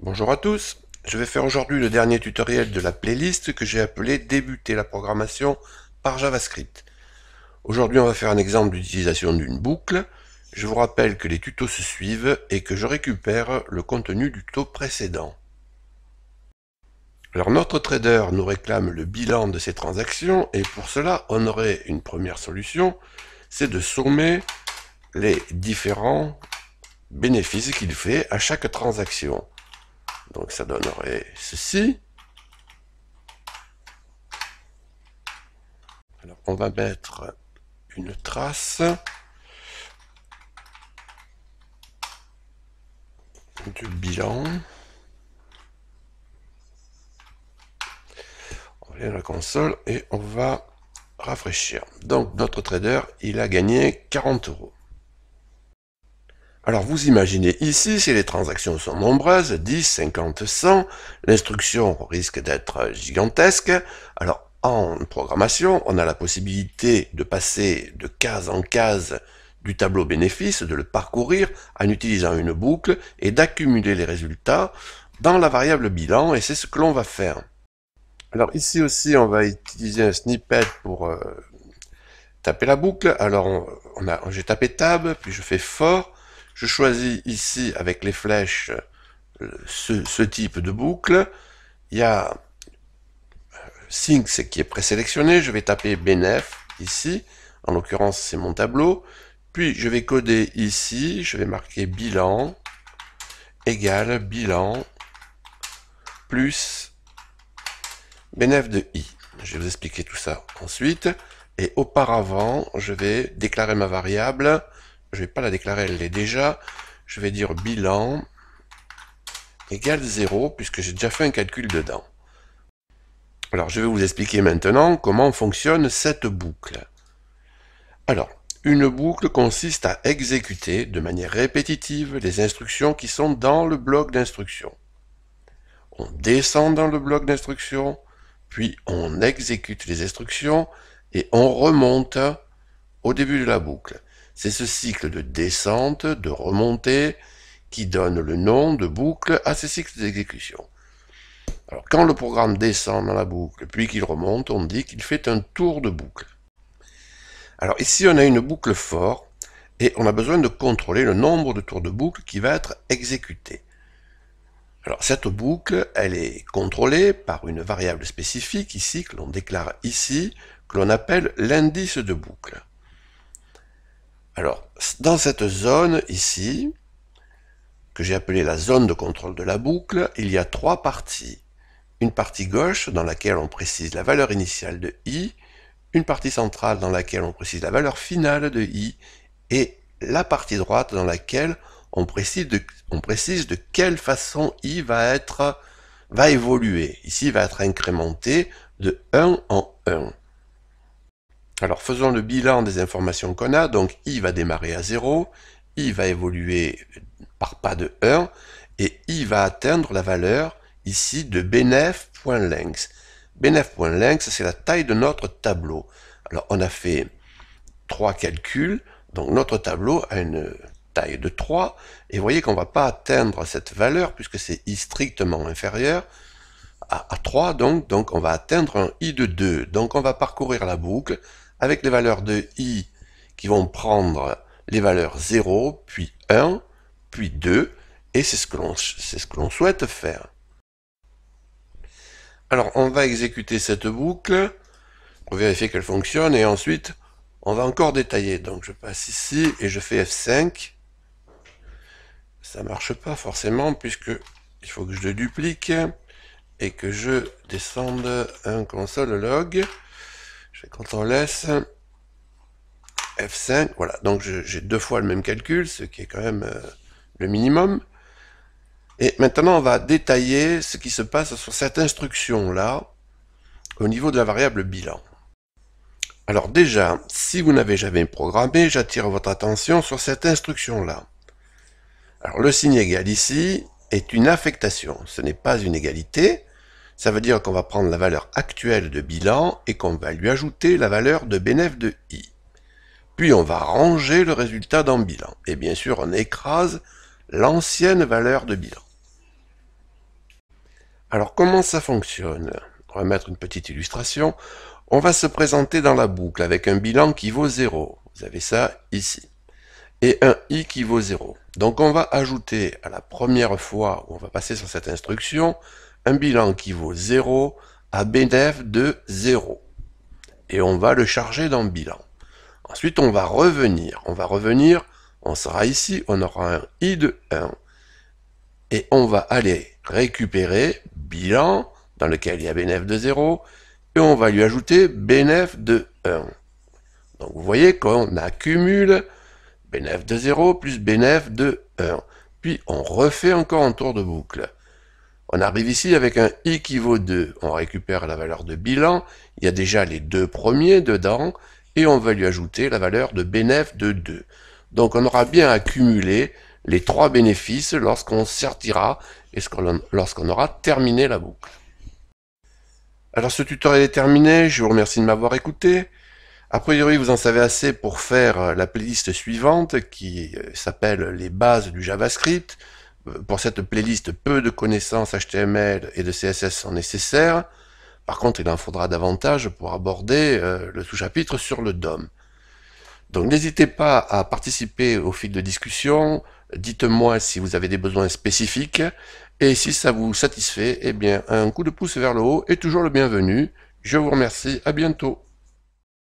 Bonjour à tous, je vais faire aujourd'hui le dernier tutoriel de la playlist que j'ai appelé Débuter la programmation par JavaScript. Aujourd'hui on va faire un exemple d'utilisation d'une boucle. Je vous rappelle que les tutos se suivent et que je récupère le contenu du tuto précédent. Alors notre trader nous réclame le bilan de ses transactions et pour cela on aurait une première solution, c'est de sommer les différents bénéfices qu'il fait à chaque transaction. Donc ça donnerait ceci. Alors on va mettre une trace du bilan. On va aller la console et on va rafraîchir. Donc notre trader, il a gagné 40 euros. Alors vous imaginez ici, si les transactions sont nombreuses, 10, 50, 100, l'instruction risque d'être gigantesque. Alors en programmation, on a la possibilité de passer de case en case du tableau bénéfice, de le parcourir en utilisant une boucle et d'accumuler les résultats dans la variable bilan et c'est ce que l'on va faire. Alors ici aussi, on va utiliser un snippet pour euh, taper la boucle. Alors on, j'ai tapé tab, puis je fais fort, je choisis ici avec les flèches euh, ce, type de boucle. Il y a euh, Synx qui est présélectionné. Je vais taper BNF ici. En l'occurrence, c'est mon tableau. Puis je vais coder ici. Je vais marquer bilan égale bilan plus BNF de i. Je vais vous expliquer tout ça ensuite. Et auparavant, je vais déclarer ma variable je ne vais pas la déclarer, elle l'est déjà. Je vais dire bilan égale 0, puisque j'ai déjà fait un calcul dedans. Alors, je vais vous expliquer maintenant comment fonctionne cette boucle. Alors, une boucle consiste à exécuter de manière répétitive les instructions qui sont dans le bloc d'instructions. On descend dans le bloc d'instructions, puis on exécute les instructions et on remonte au début de la boucle. C'est ce cycle de descente, de remontée, qui donne le nom de boucle à ces cycle d'exécution. Alors quand le programme descend dans la boucle, puis qu'il remonte, on dit qu'il fait un tour de boucle. Alors ici, on a une boucle fort, et on a besoin de contrôler le nombre de tours de boucle qui va être exécuté. Alors cette boucle, elle est contrôlée par une variable spécifique ici que l'on déclare ici, que l'on appelle l'indice de boucle. Alors, dans cette zone ici, que j'ai appelée la zone de contrôle de la boucle, il y a trois parties. Une partie gauche dans laquelle on précise la valeur initiale de i, une partie centrale dans laquelle on précise la valeur finale de i, et la partie droite dans laquelle on précise de, quelle façon i va être va évoluer. Ici, il va être incrémenté de 1 en 1. Alors faisons le bilan des informations qu'on a. Donc i va démarrer à 0, i va évoluer par pas de 1, et i va atteindre la valeur ici de bnef.length. bnef.length c'est la taille de notre tableau. Alors on a fait trois calculs, donc notre tableau a une taille de 3, et vous voyez qu'on ne va pas atteindre cette valeur, puisque c'est i strictement inférieur à, 3, donc, donc on va atteindre un i de 2. Donc on va parcourir la boucle, avec les valeurs de i qui vont prendre les valeurs 0, puis 1, puis 2, et c'est ce que l'on souhaite faire. Alors on va exécuter cette boucle pour vérifier qu'elle fonctionne, et ensuite on va encore détailler. Donc je passe ici et je fais F5. Ça ne marche pas forcément puisque il faut que je le duplique et que je descende un console log. Quand CTRL S, F5, voilà, donc j'ai deux fois le même calcul, ce qui est quand même euh, le minimum. Et maintenant, on va détailler ce qui se passe sur cette instruction-là, au niveau de la variable bilan. Alors déjà, si vous n'avez jamais programmé, j'attire votre attention sur cette instruction-là. Alors le signe égal ici est une affectation, ce n'est pas une égalité, ça veut dire qu'on va prendre la valeur actuelle de bilan et qu'on va lui ajouter la valeur de bénéf de i. Puis on va ranger le résultat dans bilan. Et bien sûr, on écrase l'ancienne valeur de bilan. Alors comment ça fonctionne On va mettre une petite illustration. On va se présenter dans la boucle avec un bilan qui vaut 0. Vous avez ça ici. Et un i qui vaut 0. Donc on va ajouter à la première fois où on va passer sur cette instruction un bilan qui vaut 0 à bnf de 0. Et on va le charger dans bilan. Ensuite, on va revenir. On va revenir, on sera ici, on aura un i de 1. Et on va aller récupérer bilan, dans lequel il y a BNF de 0, et on va lui ajouter BNF de 1. Donc vous voyez qu'on accumule BNF de 0 plus BNF de 1. Puis on refait encore un tour de boucle. On arrive ici avec un i qui vaut 2. On récupère la valeur de bilan. Il y a déjà les deux premiers dedans. Et on va lui ajouter la valeur de bénéf de 2. Donc on aura bien accumulé les trois bénéfices lorsqu'on sortira et lorsqu'on aura terminé la boucle. Alors ce tutoriel est terminé, je vous remercie de m'avoir écouté. A priori, vous en savez assez pour faire la playlist suivante qui euh, s'appelle les bases du JavaScript pour cette playlist, peu de connaissances HTML et de CSS sont nécessaires. Par contre, il en faudra davantage pour aborder euh, le sous-chapitre sur le DOM. Donc n'hésitez pas à participer au fil de discussion, dites-moi si vous avez des besoins spécifiques, et si ça vous satisfait, eh bien un coup de pouce vers le haut est toujours le bienvenu. Je vous remercie, à bientôt.